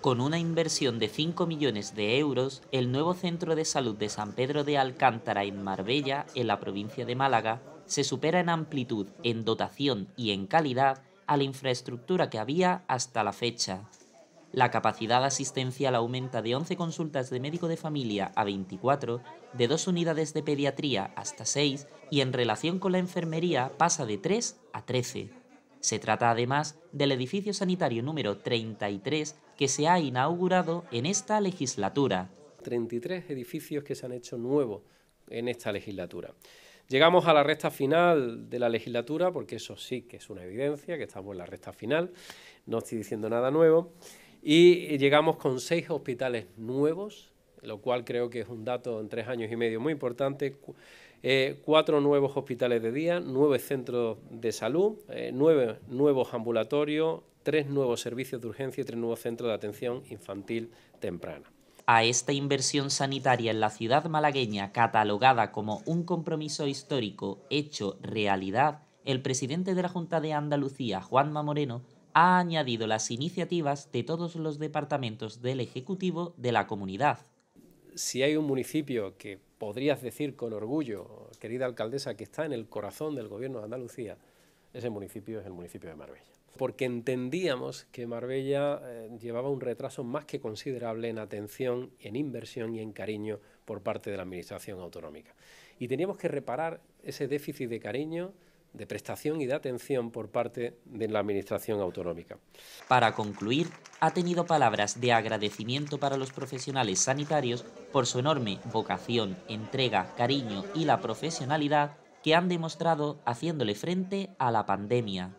Con una inversión de 5 millones de euros, el nuevo centro de salud de San Pedro de Alcántara en Marbella, en la provincia de Málaga, se supera en amplitud, en dotación y en calidad a la infraestructura que había hasta la fecha. La capacidad asistencial aumenta de 11 consultas de médico de familia a 24, de dos unidades de pediatría hasta 6 y en relación con la enfermería pasa de 3 a 13. Se trata además del edificio sanitario número 33 que se ha inaugurado en esta legislatura. 33 edificios que se han hecho nuevos en esta legislatura. Llegamos a la recta final de la legislatura, porque eso sí que es una evidencia, que estamos en la recta final, no estoy diciendo nada nuevo, y llegamos con seis hospitales nuevos lo cual creo que es un dato en tres años y medio muy importante. Eh, cuatro nuevos hospitales de día, nueve centros de salud, eh, nueve nuevos ambulatorios, tres nuevos servicios de urgencia y tres nuevos centros de atención infantil temprana. A esta inversión sanitaria en la ciudad malagueña, catalogada como un compromiso histórico hecho realidad, el presidente de la Junta de Andalucía, Juanma Moreno, ha añadido las iniciativas de todos los departamentos del Ejecutivo de la comunidad si hay un municipio que podrías decir con orgullo, querida alcaldesa, que está en el corazón del gobierno de Andalucía, ese municipio es el municipio de Marbella. Porque entendíamos que Marbella eh, llevaba un retraso más que considerable en atención, en inversión y en cariño por parte de la Administración autonómica. Y teníamos que reparar ese déficit de cariño, de prestación y de atención por parte de la Administración autonómica. Para concluir, ha tenido palabras de agradecimiento para los profesionales sanitarios por su enorme vocación, entrega, cariño y la profesionalidad que han demostrado haciéndole frente a la pandemia.